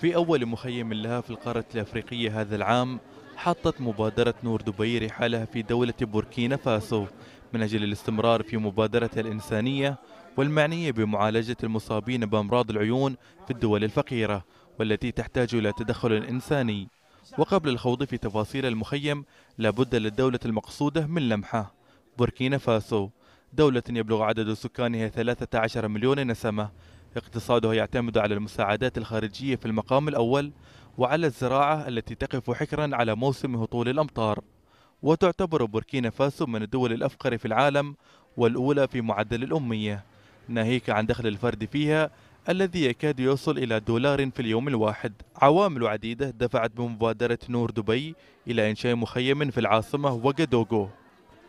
في أول مخيم لها في القارة الأفريقية هذا العام حطت مبادرة نور دبي رحالها في دولة بوركينا فاسو من أجل الاستمرار في مبادرتها الإنسانية والمعنية بمعالجة المصابين بأمراض العيون في الدول الفقيرة والتي تحتاج إلى تدخل إنساني وقبل الخوض في تفاصيل المخيم لابد للدولة المقصودة من لمحة بوركينا فاسو دولة يبلغ عدد سكانها 13 مليون نسمة اقتصاده يعتمد على المساعدات الخارجية في المقام الأول وعلى الزراعة التي تقف حكرا على موسم هطول الأمطار وتعتبر بوركينا فاسو من الدول الأفقر في العالم والأولى في معدل الأمية ناهيك عن دخل الفرد فيها الذي يكاد يصل إلى دولار في اليوم الواحد عوامل عديدة دفعت بمبادرة نور دبي إلى إنشاء مخيم في العاصمة وقدوغو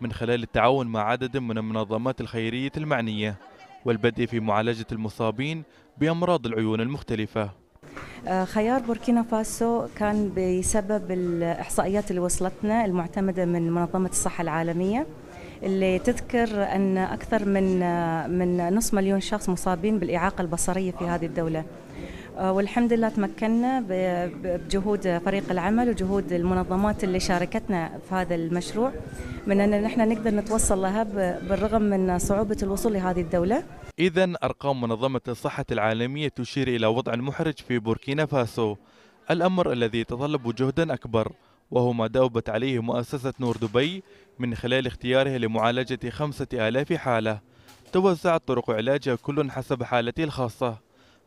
من خلال التعاون مع عدد من المنظمات الخيرية المعنية والبدء في معالجة المصابين بأمراض العيون المختلفة آه، خيار بوركينا فاسو كان بسبب الإحصائيات اللي وصلتنا المعتمدة من منظمة الصحة العالمية اللي تذكر أن أكثر من آه، من نصف مليون شخص مصابين بالإعاقة البصرية في هذه الدولة آه، والحمد لله تمكنا بجهود فريق العمل وجهود المنظمات اللي شاركتنا في هذا المشروع من ان نحن نقدر نتوصل لها بالرغم من صعوبه الوصول لهذه الدوله. اذا ارقام منظمه الصحه العالميه تشير الى وضع محرج في بوركينا فاسو، الامر الذي يتطلب جهدا اكبر وهو ما داوبت عليه مؤسسه نور دبي من خلال اختيارها لمعالجه 5000 حاله. توزعت طرق علاجها كل حسب حالته الخاصه.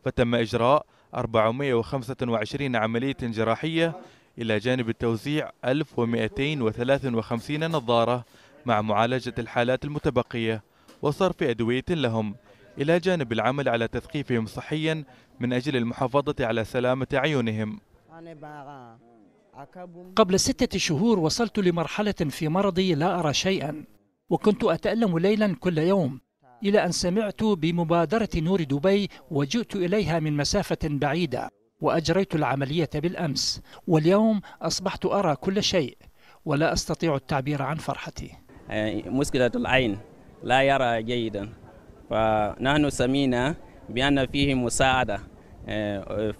فتم إجراء 425 عملية جراحية إلى جانب التوزيع 1253 نظارة مع معالجة الحالات المتبقية وصرف أدوية لهم إلى جانب العمل على تثقيفهم صحيا من أجل المحافظة على سلامة عيونهم قبل ستة شهور وصلت لمرحلة في مرضي لا أرى شيئا وكنت أتألم ليلا كل يوم إلى أن سمعت بمبادرة نور دبي وجئت إليها من مسافة بعيدة وأجريت العملية بالأمس واليوم أصبحت أرى كل شيء ولا أستطيع التعبير عن فرحتي مشكلة العين لا يرى جيدا فنحن سمينا بأن فيه مساعدة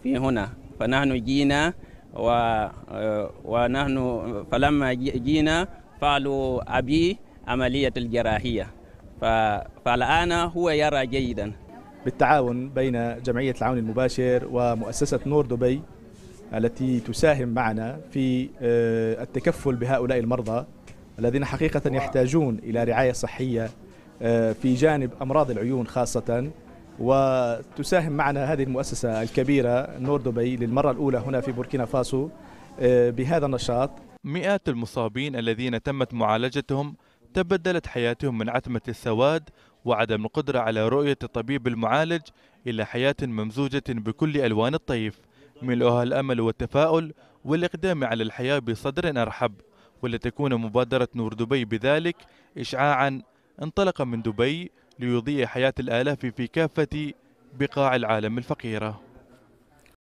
في هنا فنحن جينا و... ونحن فلما جينا فعلوا أبي عملية الجراحية فالآن هو يرى جيدا بالتعاون بين جمعية العون المباشر ومؤسسة نور دبي التي تساهم معنا في آه، التكفل بهؤلاء المرضى الذين حقيقة يحتاجون إلى رعاية صحية آه، في جانب أمراض العيون خاصة وتساهم معنا هذه المؤسسة الكبيرة نور دبي للمرة الأولى هنا في بوركينا فاسو آه، بهذا النشاط مئات المصابين الذين تمت معالجتهم تبدلت حياتهم من عتمة السواد وعدم القدرة على رؤية الطبيب المعالج إلى حياة ممزوجة بكل ألوان الطيف ملؤها الأمل والتفاؤل والإقدام على الحياة بصدر أرحب ولتكون مبادرة نور دبي بذلك إشعاعا انطلق من دبي ليضيء حياة الآلاف في كافة بقاع العالم الفقيرة